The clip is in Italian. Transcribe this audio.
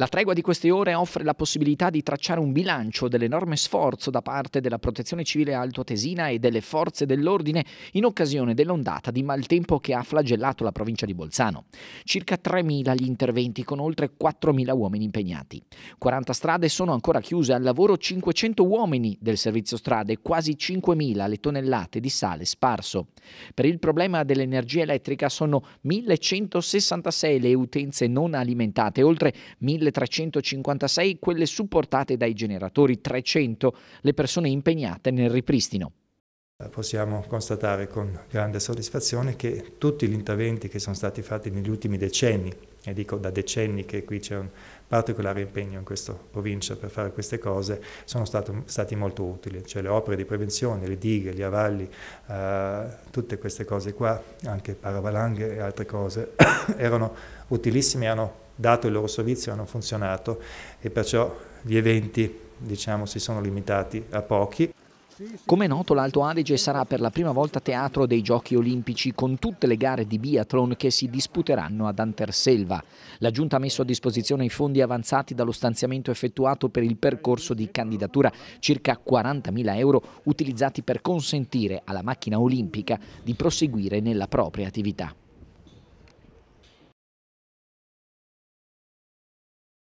La tregua di queste ore offre la possibilità di tracciare un bilancio dell'enorme sforzo da parte della Protezione Civile Altoatesina e delle forze dell'ordine in occasione dell'ondata di maltempo che ha flagellato la provincia di Bolzano. Circa 3.000 gli interventi con oltre 4.000 uomini impegnati. 40 strade sono ancora chiuse, al lavoro 500 uomini del servizio strade e quasi 5.000 le tonnellate di sale sparso. Per il problema dell'energia elettrica sono 1.166 le utenze non alimentate, oltre 1.000 1356 quelle supportate dai generatori, 300 le persone impegnate nel ripristino. Possiamo constatare con grande soddisfazione che tutti gli interventi che sono stati fatti negli ultimi decenni, e dico da decenni che qui c'è un particolare impegno in questa provincia per fare queste cose, sono stato, stati molto utili, cioè le opere di prevenzione, le dighe, gli avalli, eh, tutte queste cose qua, anche paravalanghe e altre cose, erano utilissime, hanno dato il loro servizio hanno funzionato e perciò gli eventi diciamo, si sono limitati a pochi. Come noto l'Alto Adige sarà per la prima volta teatro dei Giochi Olimpici con tutte le gare di biathlon che si disputeranno ad Anterselva. La Giunta ha messo a disposizione i fondi avanzati dallo stanziamento effettuato per il percorso di candidatura, circa 40.000 euro utilizzati per consentire alla macchina olimpica di proseguire nella propria attività.